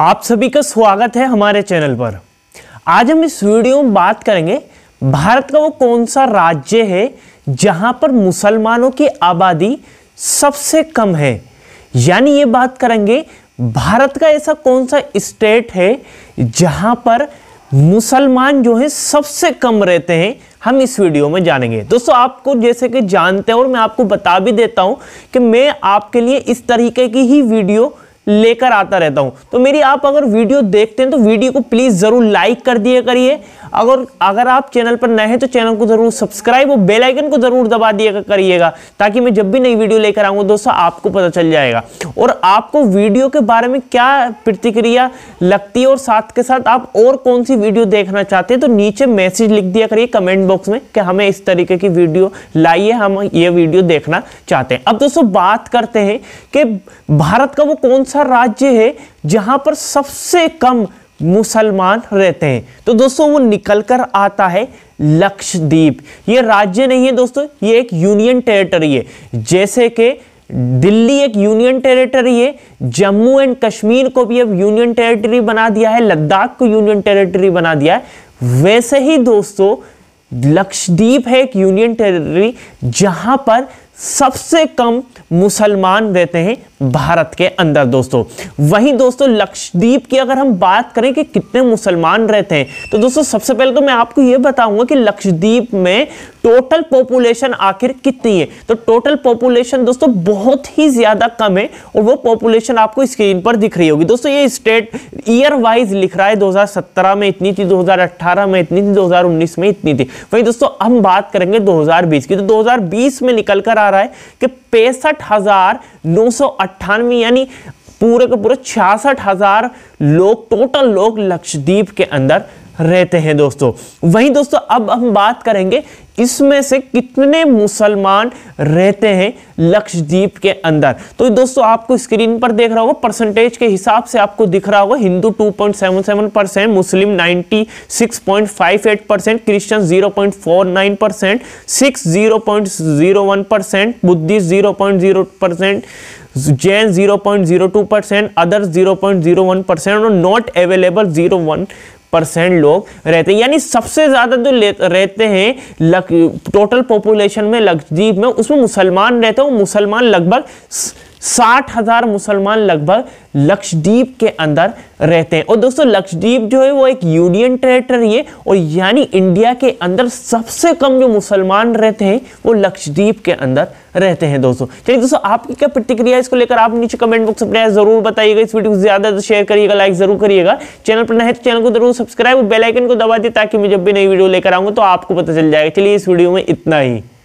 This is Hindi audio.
आप सभी का स्वागत है हमारे चैनल पर आज हम इस वीडियो में बात करेंगे भारत का वो कौन सा राज्य है जहां पर मुसलमानों की आबादी सबसे कम है यानी ये बात करेंगे भारत का ऐसा कौन सा स्टेट है जहां पर मुसलमान जो है सबसे कम रहते हैं हम इस वीडियो में जानेंगे दोस्तों आपको जैसे कि जानते हैं और मैं आपको बता भी देता हूं कि मैं आपके लिए इस तरीके की ही वीडियो लेकर आता रहता हूं तो मेरी आप अगर वीडियो देखते हैं तो वीडियो को प्लीज़ ज़रूर लाइक कर दिया करिए अगर अगर आप चैनल पर नए हैं तो चैनल को ज़रूर सब्सक्राइब और बेल आइकन को ज़रूर दबा दिया करिएगा ताकि मैं जब भी नई वीडियो लेकर आऊंगा दोस्तों आपको पता चल जाएगा और आपको वीडियो के बारे में क्या प्रतिक्रिया लगती है और साथ के साथ आप और कौन सी वीडियो देखना चाहते हैं तो नीचे मैसेज लिख दिया करिए कमेंट बॉक्स में कि हमें इस तरीके की वीडियो लाइए हम ये वीडियो देखना चाहते हैं अब दोस्तों बात करते हैं कि भारत का वो कौन सा ऐसा राज्य है जहां पर सबसे कम मुसलमान रहते हैं तो दोस्तों वो निकल कर आता है लक्षद्वीप ये राज्य नहीं है दोस्तों ये एक यूनियन टेरिटरी है जैसे कि दिल्ली एक यूनियन टेरिटरी है जम्मू एंड कश्मीर को भी अब यूनियन टेरिटरी बना दिया है लद्दाख को यूनियन टेरिटरी बना दिया है वैसे ही दोस्तों लक्षद्वीप है एक यूनियन टेरिटरी जहां पर सबसे कम मुसलमान रहते हैं भारत के अंदर दोस्तों वहीं दोस्तों लक्षद्वीप की अगर हम बात करें कि कितने मुसलमान रहते हैं तो दोस्तों सबसे पहले तो मैं आपको यह बताऊंगा कि लक्षद्वीप में टोटल पॉपुलेशन आखिर कितनी है तो टोटल पॉपुलेशन दोस्तों बहुत ही ज्यादा कम है और वो पॉपुलेशन आपको स्क्रीन पर दिख रही होगी दोस्तों ये स्टेट ईयर वाइज लिख रहा है दो में इतनी थी दो में इतनी थी दो में इतनी थी वही दोस्तों हम बात करेंगे दो की तो दो में निकल कर आ रहा है कि पैंसठ हजार नौ यानी पूरे के पूरे छियासठ हजार लोग टोटल लोग लक्षद्वीप के अंदर रहते हैं दोस्तों वहीं दोस्तों अब हम बात करेंगे इसमें से कितने मुसलमान रहते हैं लक्षद्वीप के अंदर तो दोस्तों आपको स्क्रीन पर देख रहा होगा परसेंटेज के हिसाब से आपको दिख रहा होगा हिंदू 2.77 percent Muslim 96.58 percent Christian 0.49 percent सिख 0.01 परसेंट बुद्धिस्ट 0.0 परसेंट जैन 0.02 परसेंट अदर्स 0.01 परसेंट और नॉट अवेलेबल 0.1 परसेंट लोग रहते हैं यानी सबसे ज़्यादा जो रहते हैं टोटल पॉपुलेशन में लक्षद्वीप में उसमें मुसलमान रहते हैं मुसलमान लगभग साठ हजार मुसलमान लगभग लक्षद्वीप के अंदर रहते हैं और दोस्तों लक्षद्वीप जो है वो एक यूनियन टेरेटरी है और यानी इंडिया के अंदर सबसे कम जो मुसलमान रहते हैं वो लक्षद्वीप के अंदर रहते हैं दोस्तों चलिए दोस्तों आपकी क्या प्रतिक्रिया इसको लेकर आप नीचे कमेंट बॉक्स अपने जरूर बताइएगा इस वीडियो को ज्यादा शेयर करिएगा लाइक जरूर करिएगा चैनल पर नए चैनल तो को जरूर सब्सक्राइब बेलाइकन को दबा दिए ताकि मैं जब भी नई वीडियो लेकर आऊंगा तो आपको पता चल जाएगा चलिए इस वीडियो में इतना ही